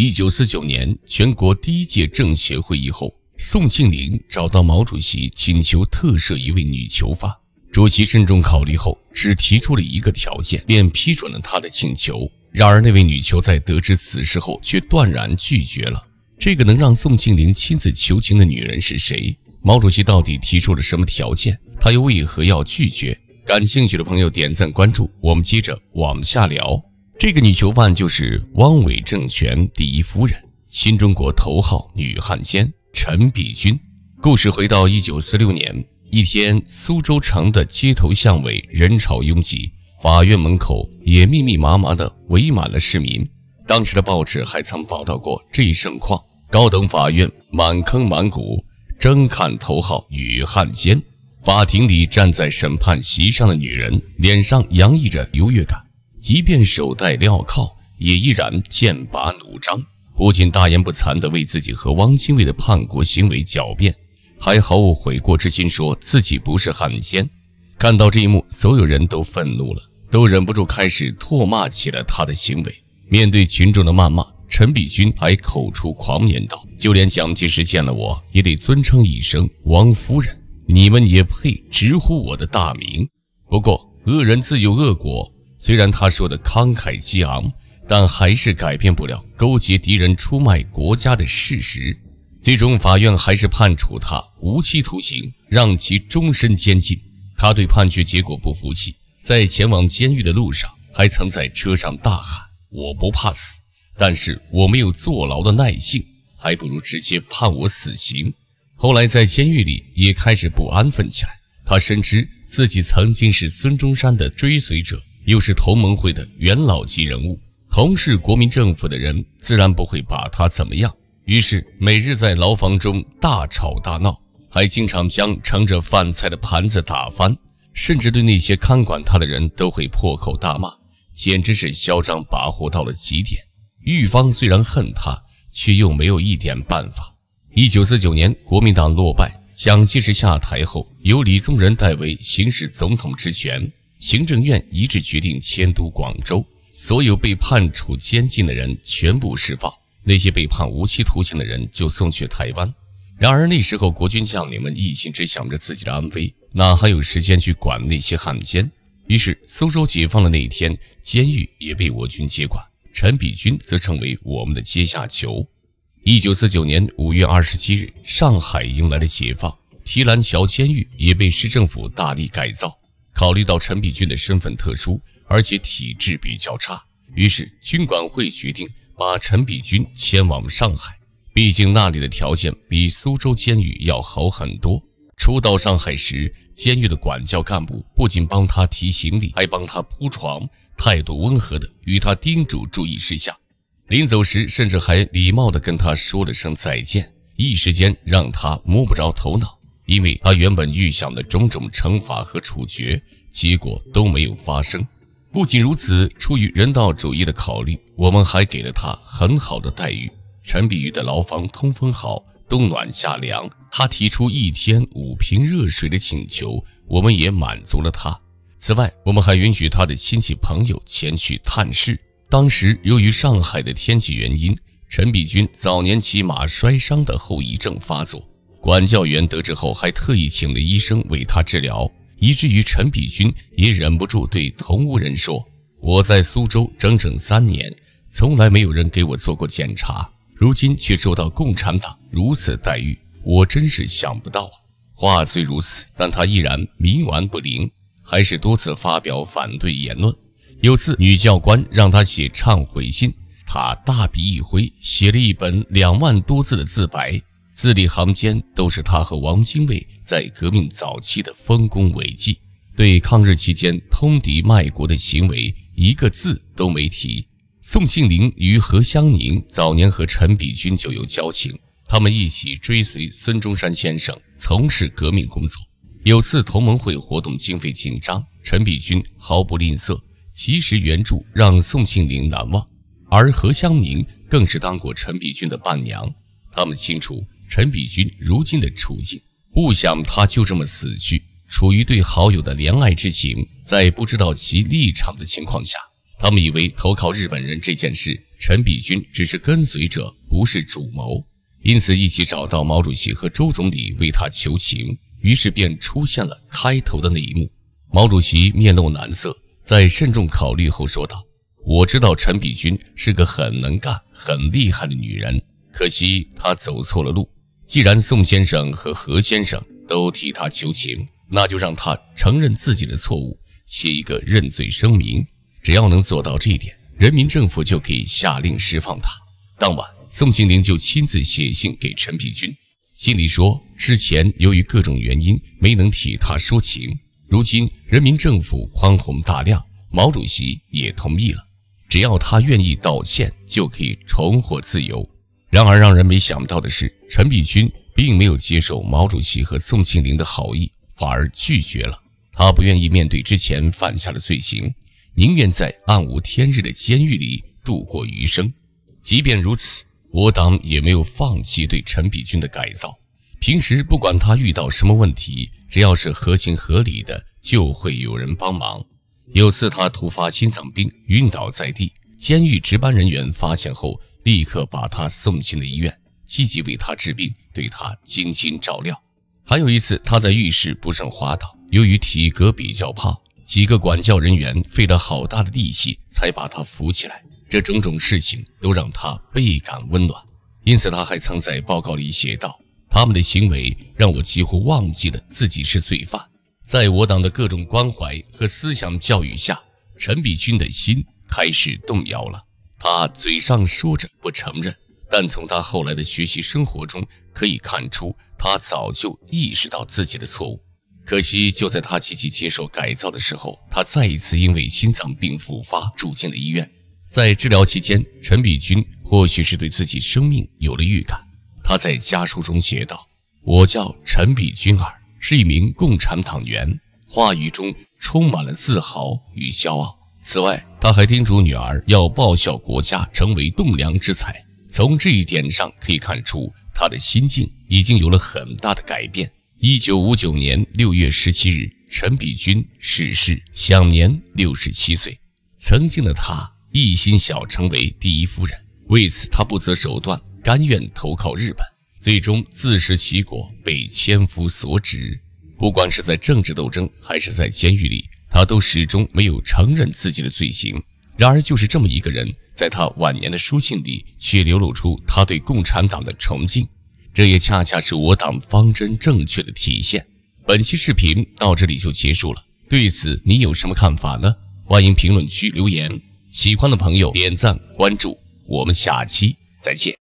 一九四九年，全国第一届政协会议后，宋庆龄找到毛主席，请求特赦一位女囚犯。主席慎重考虑后，只提出了一个条件，便批准了他的请求。然而，那位女囚在得知此事后，却断然拒绝了。这个能让宋庆龄亲自求情的女人是谁？毛主席到底提出了什么条件？他又为何要拒绝？感兴趣的朋友点赞关注，我们接着往下聊。这个女囚犯就是汪伪政权第一夫人、新中国头号女汉奸陈璧君。故事回到一九四六年，一天，苏州城的街头巷尾人潮拥挤，法院门口也密密麻麻地围满了市民。当时的报纸还曾报道过这一盛况：高等法院满坑满谷，争看头号女汉奸。法庭里站在审判席上的女人，脸上洋溢着优越感。即便手戴镣铐，也依然剑拔弩张。不仅大言不惭的为自己和汪精卫的叛国行为狡辩，还毫无悔过之心，说自己不是汉奸。看到这一幕，所有人都愤怒了，都忍不住开始唾骂起了他的行为。面对群众的谩骂，陈璧君还口出狂言道：“就连蒋介石见了我也得尊称一声汪夫人，你们也配直呼我的大名？不过恶人自有恶果。”虽然他说的慷慨激昂，但还是改变不了勾结敌人、出卖国家的事实。最终，法院还是判处他无期徒刑，让其终身监禁。他对判决结果不服气，在前往监狱的路上还曾在车上大喊：“我不怕死，但是我没有坐牢的耐性，还不如直接判我死刑。”后来，在监狱里也开始不安分起来。他深知自己曾经是孙中山的追随者。又是同盟会的元老级人物，同是国民政府的人，自然不会把他怎么样。于是每日在牢房中大吵大闹，还经常将盛着饭菜的盘子打翻，甚至对那些看管他的人都会破口大骂，简直是嚣张跋扈到了极点。狱方虽然恨他，却又没有一点办法。一九四九年，国民党落败，蒋介石下台后，由李宗仁代为行使总统职权。行政院一致决定迁都广州，所有被判处监禁的人全部释放，那些被判无期徒刑的人就送去台湾。然而那时候，国军将领们一心只想着自己的安危，哪还有时间去管那些汉奸？于是，苏州解放的那一天，监狱也被我军接管，陈炳君则成为我们的阶下囚。一九四九年五月二十七日，上海迎来了解放，提篮桥监狱也被市政府大力改造。考虑到陈必军的身份特殊，而且体质比较差，于是军管会决定把陈必军迁往上海。毕竟那里的条件比苏州监狱要好很多。初到上海时，监狱的管教干部不仅帮他提行李，还帮他铺床，态度温和的与他叮嘱注意事项。临走时，甚至还礼貌地跟他说了声再见，一时间让他摸不着头脑。因为他原本预想的种种惩罚和处决，结果都没有发生。不仅如此，出于人道主义的考虑，我们还给了他很好的待遇。陈碧玉的牢房通风好，冬暖夏凉。他提出一天五瓶热水的请求，我们也满足了他。此外，我们还允许他的亲戚朋友前去探视。当时由于上海的天气原因，陈璧君早年骑马摔伤的后遗症发作。管教员得知后，还特意请了医生为他治疗，以至于陈比君也忍不住对同屋人说：“我在苏州整整三年，从来没有人给我做过检查，如今却受到共产党如此待遇，我真是想不到啊！”话虽如此，但他依然冥顽不灵，还是多次发表反对言论。有次，女教官让他写忏悔信，他大笔一挥，写了一本两万多字的自白。字里行间都是他和王精卫在革命早期的丰功伟绩，对抗日期间通敌卖国的行为一个字都没提。宋庆龄与何香凝早年和陈璧君就有交情，他们一起追随孙中山先生从事革命工作。有次同盟会活动经费紧张，陈璧君毫不吝啬，及时援助，让宋庆龄难忘。而何香凝更是当过陈璧君的伴娘。他们清楚陈比君如今的处境，不想他就这么死去。处于对好友的怜爱之情，在不知道其立场的情况下，他们以为投靠日本人这件事，陈比君只是跟随者，不是主谋，因此一起找到毛主席和周总理为他求情。于是便出现了开头的那一幕。毛主席面露难色，在慎重考虑后说道：“我知道陈比君是个很能干、很厉害的女人。”可惜他走错了路。既然宋先生和何先生都替他求情，那就让他承认自己的错误，写一个认罪声明。只要能做到这一点，人民政府就可以下令释放他。当晚，宋庆龄就亲自写信给陈璧君，信里说，之前由于各种原因没能替他说情，如今人民政府宽宏大量，毛主席也同意了，只要他愿意道歉，就可以重获自由。然而，让人没想到的是，陈璧君并没有接受毛主席和宋庆龄的好意，反而拒绝了。他不愿意面对之前犯下的罪行，宁愿在暗无天日的监狱里度过余生。即便如此，我党也没有放弃对陈璧君的改造。平时不管他遇到什么问题，只要是合情合理的，就会有人帮忙。有次他突发心脏病，晕倒在地，监狱值班人员发现后。立刻把他送进了医院，积极为他治病，对他精心照料。还有一次，他在浴室不慎滑倒，由于体格比较胖，几个管教人员费了好大的力气才把他扶起来。这种种事情都让他倍感温暖，因此他还曾在报告里写道：“他们的行为让我几乎忘记了自己是罪犯。”在我党的各种关怀和思想教育下，陈必君的心开始动摇了。他嘴上说着不承认，但从他后来的学习生活中可以看出，他早就意识到自己的错误。可惜就在他积极接受改造的时候，他再一次因为心脏病复发住进了医院。在治疗期间，陈比君或许是对自己生命有了预感，他在家书中写道：“我叫陈比君儿，是一名共产党员。”话语中充满了自豪与骄傲。此外，他还叮嘱女儿要报效国家，成为栋梁之才。从这一点上可以看出，他的心境已经有了很大的改变。一九五九年六月十七日，陈璧君逝世，享年六十七岁。曾经的他一心想成为第一夫人，为此他不择手段，甘愿投靠日本，最终自食其果，被千夫所指。不管是在政治斗争，还是在监狱里。他都始终没有承认自己的罪行。然而，就是这么一个人，在他晚年的书信里，却流露出他对共产党的崇敬。这也恰恰是我党方针正确的体现。本期视频到这里就结束了，对此你有什么看法呢？欢迎评论区留言。喜欢的朋友点赞关注，我们下期再见。